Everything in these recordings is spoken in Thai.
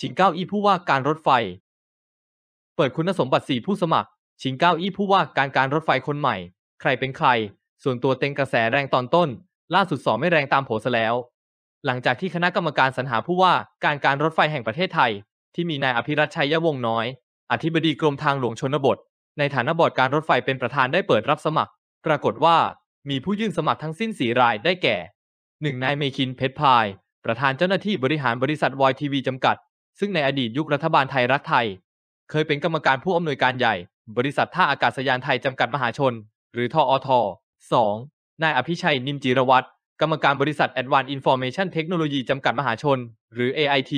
ชิงเก้าอี้ผู้ว่าการรถไฟ เปิดคุณสมบัติ 4 ผู้สมัคร ชิงเก้าอี้ผู้ว่าการการรถไฟคนใหม่ ใครเป็นใคร ส่วนตัวเต็งกระแสแรงตอนต้น ล่าสุดสอบไม่แรงตามโผซะแล้ว หลังจากที่คณะกรรมการสรรหาผู้ว่าการการรถไฟแห่งประเทศไทย ที่มีนายอภิรัชชัยยวงน้อย อธิบดีกรมทางหลวงชนบท ในฐานะบอร์ดการรถไฟเป็นประธานได้เปิดรับสมัคร ปรากฏว่ามีผู้ยื่นสมัครทั้งสิ้นสี่ราย ได้แก่หนึ่งนายเมคิน เพชรพาย ประธานเจ้าหน้าที่บริหารบริษัทวอยทีวีจำกัดซึ่งในอดีตยุครัฐบาลไทยรักไทย เคยเป็นกรรมการผู้อำนวยการใหญ่ บริษัทท่าอากาศยานไทยจำกัดมหาชน หรือทออท2นายอภิชัยนิมจิรวัตรกรรมการบริษัท Advanced Information Technology จำกัดมหาชน หรือ AIT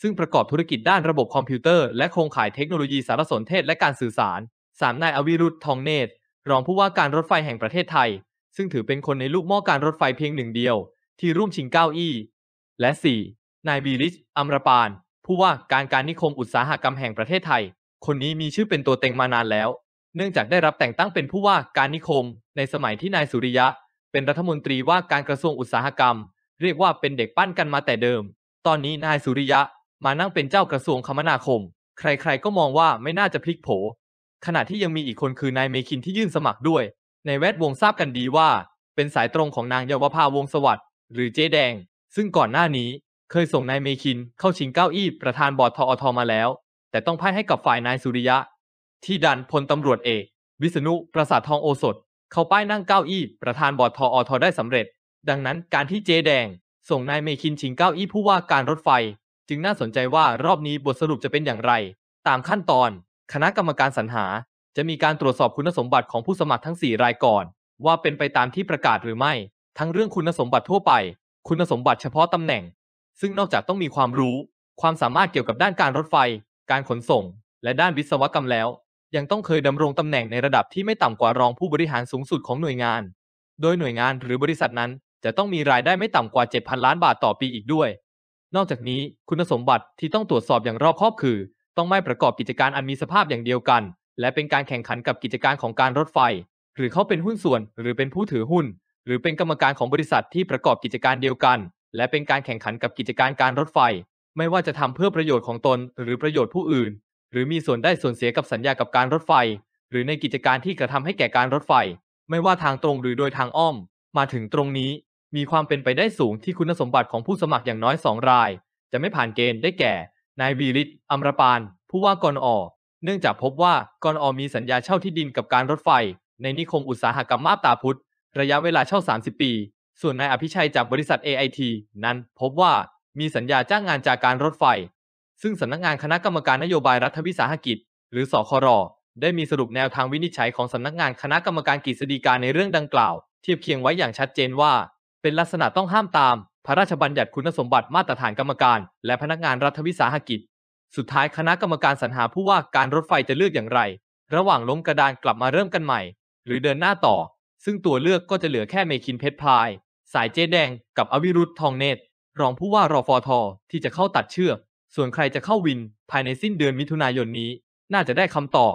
ซึ่งประกอบธุรกิจด้านระบบคอมพิวเตอร์และโครงข่ายเทคโนโลยีสารสนเทศและการสื่อสาร3นายอวิรุธทองเนตรรองผู้ว่าการรถไฟแห่งประเทศไทย ซึ่งถือเป็นคนในลูกม่อการรถไฟเพียงหนึ่งเดียว ที่ร่วมชิงเก้าอี้และ4นายบีริชอัมรปานผู้ว่าการการนิคมอุตสาหกรรมแห่งประเทศไทย คนนี้มีชื่อเป็นตัวเต็งมานานแล้ว เนื่องจากได้รับแต่งตั้งเป็นผู้ว่าการนิคม ในสมัยที่นายสุริยะ เป็นรัฐมนตรีว่าการกระทรวงอุตสาหกรรม เรียกว่าเป็นเด็กปั้นกันมาแต่เดิม ตอนนี้นายสุริยะมานั่งเป็นเจ้ากระทรวงคมนาคม ใครๆ ก็มองว่าไม่น่าจะพลิกโผ ขณะที่ยังมีอีกคนคือนายเมคินที่ยื่นสมัครด้วย ในแวดวงทราบกันดีว่า เป็นสายตรงของนางเยาวภาวงสวัสดิ์หรือ เจ๊แดง ซึ่งก่อนหน้านี้เคยส่งนายเมคินเข้าชิงเก้าอี้ประธานบอร์ดทอทมาแล้ว แต่ต้องพ่ายให้กับฝ่ายนายสุริยะ ที่ดันพลตำรวจเอกวิษณุประสาททองโอสถ เข้าป้ายนั่งเก้าอี้ประธานบอร์ดทอทได้สำเร็จ ดังนั้น การที่เจแดง ส่งนายเมคินชิงเก้าอี้ผู้ว่าการรถไฟ จึงน่าสนใจว่ารอบนี้บทสรุปจะเป็นอย่างไร ตามขั้นตอนคณะกรรมการสรรหา จะมีการตรวจสอบคุณสมบัติของผู้สมัครทั้ง 4 รายก่อน ว่าเป็นไปตามที่ประกาศหรือไม่ ทั้งเรื่องคุณสมบัติทั่วไป คุณสมบัติเฉพาะตำแหน่งซึ่งนอกจากต้องมีความรู้ความสามารถเกี่ยวกับด้านการรถไฟ การขนส่ง และด้านวิศวกรรมแล้ว ยังต้องเคยดำรงตำแหน่งในระดับที่ไม่ต่ำกว่ารองผู้บริหารสูงสุดของหน่วยงาน โดยหน่วยงานหรือบริษัทนั้น จะต้องมีรายได้ไม่ต่ำกว่า7,000 ล้านบาทต่อปีอีกด้วย นอกจากนี้คุณสมบัติที่ต้องตรวจสอบอย่างรอบคอบคือ ต้องไม่ประกอบกิจการอันมีสภาพอย่างเดียวกัน และเป็นการแข่งขันกับกิจการของการรถไฟ หรือเขาเป็นหุ้นส่วน หรือเป็นผู้ถือหุ้น หรือเป็นกรรมการของบริษัทที่ประกอบกิจการเดียวกันและเป็นการแข่งขันกับกิจการการรถไฟ ไม่ว่าจะทำเพื่อประโยชน์ของตน หรือประโยชน์ผู้อื่น หรือมีส่วนได้ส่วนเสียกับสัญญากับการรถไฟ หรือในกิจการที่กระทำให้แก่การรถไฟ ไม่ว่าทางตรงหรือโดยทางอ้อม มาถึงตรงนี้ มีความเป็นไปได้สูงที่คุณสมบัติของผู้สมัครอย่างน้อยสองราย จะไม่ผ่านเกณฑ์ได้แก่ นายวีริศอัมรปานผู้ว่ากรอเนื่องจากพบว่ากรอมีสัญญาเช่าที่ดินกับการรถไฟ ในนิคมอุตสาหกรรมมาบตาพุทธระยะเวลาเช่า 30 ปีส่วนนายอภิชัยจากบริษัท AIT นั้นพบว่ามีสัญญาจ้างงานจากการรถไฟ ซึ่งสำนักงานคณะกรรมการนโยบายรัฐวิสาหกิจ หรือสคร ได้มีสรุปแนวทางวินิจฉัยของสำนักงานคณะกรรมการกฤษฎีกาในเรื่องดังกล่าว เทียบเคียงไว้อย่างชัดเจนว่า เป็นลักษณะต้องห้ามตาม พระราชบัญญัติคุณสมบัติมาตรฐานกรรมการ และพนักงานรัฐวิสาหกิจ สุดท้ายคณะกรรมการสรรหาผู้ว่าการรถไฟจะเลือกอย่างไร ระหว่างล้มกระดานกลับมาเริ่มกันใหม่ หรือเดินหน้าต่อ ซึ่งตัวเลือกก็จะเหลือแค่เมคินเพชรพายสายเจ๊แดงกับอวิรุธทองเนตรรองผู้ว่ารอฟอทอที่จะเข้าตัดเชือกส่วนใครจะเข้าวินภายในสิ้นเดือนมิถุนายนนี้ น่าจะได้คำตอบ